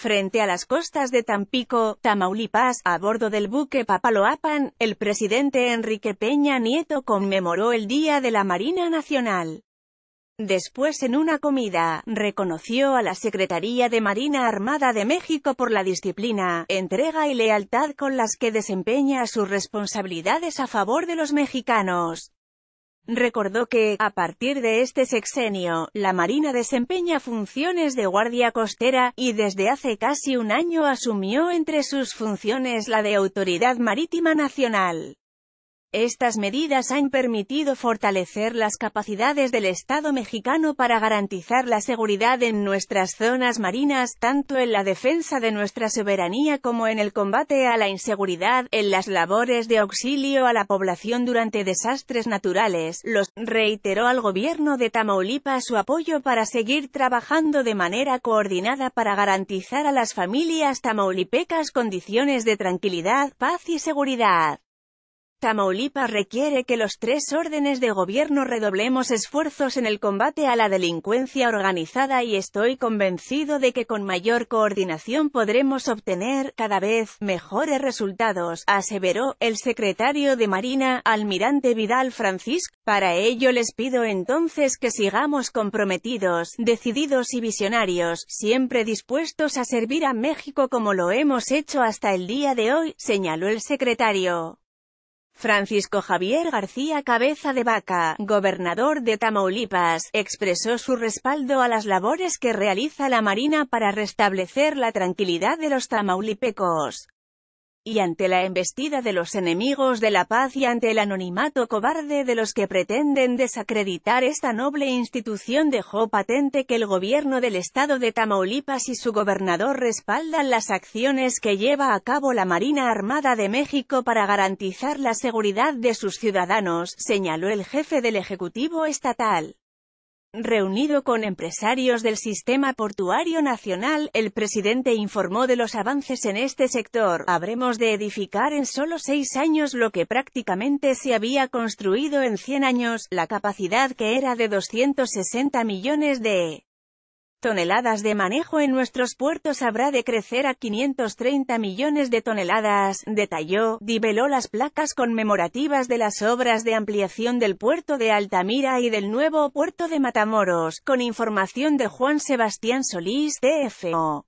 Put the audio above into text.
Frente a las costas de Tampico, Tamaulipas, a bordo del buque Papaloapan, el presidente Enrique Peña Nieto conmemoró el Día de la Marina Nacional. Después en una comida, reconoció a la Secretaría de Marina Armada de México por la disciplina, entrega y lealtad con las que desempeña sus responsabilidades a favor de los mexicanos. Recordó que, a partir de este sexenio, la Marina desempeña funciones de guardia costera, y desde hace casi un año asumió entre sus funciones la de Autoridad Marítima Nacional. Estas medidas han permitido fortalecer las capacidades del Estado mexicano para garantizar la seguridad en nuestras zonas marinas, tanto en la defensa de nuestra soberanía como en el combate a la inseguridad, en las labores de auxilio a la población durante desastres naturales. Los reiteró al gobierno de Tamaulipas su apoyo para seguir trabajando de manera coordinada para garantizar a las familias tamaulipecas condiciones de tranquilidad, paz y seguridad. Tamaulipas requiere que los tres órdenes de gobierno redoblemos esfuerzos en el combate a la delincuencia organizada y estoy convencido de que con mayor coordinación podremos obtener, cada vez, mejores resultados, aseveró, el secretario de Marina, almirante Vidal Francisco. Para ello les pido entonces que sigamos comprometidos, decididos y visionarios, siempre dispuestos a servir a México como lo hemos hecho hasta el día de hoy, señaló el secretario. Francisco Javier García Cabeza de Vaca, gobernador de Tamaulipas, expresó su respaldo a las labores que realiza la Marina para restablecer la tranquilidad de los tamaulipecos y ante la embestida de los enemigos de la paz y ante el anonimato cobarde de los que pretenden desacreditar esta noble institución dejó patente que el gobierno del estado de Tamaulipas y su gobernador respaldan las acciones que lleva a cabo la Marina Armada de México para garantizar la seguridad de sus ciudadanos, señaló el jefe del Ejecutivo Estatal. Reunido con empresarios del sistema portuario nacional, el presidente informó de los avances en este sector. Habremos de edificar en solo seis años lo que prácticamente se había construido en cien años, la capacidad que era de 260 millones de toneladas de manejo en nuestros puertos habrá de crecer a 530 millones de toneladas, detalló, Diveló las placas conmemorativas de las obras de ampliación del puerto de Altamira y del nuevo puerto de Matamoros, con información de Juan Sebastián Solís, TFO.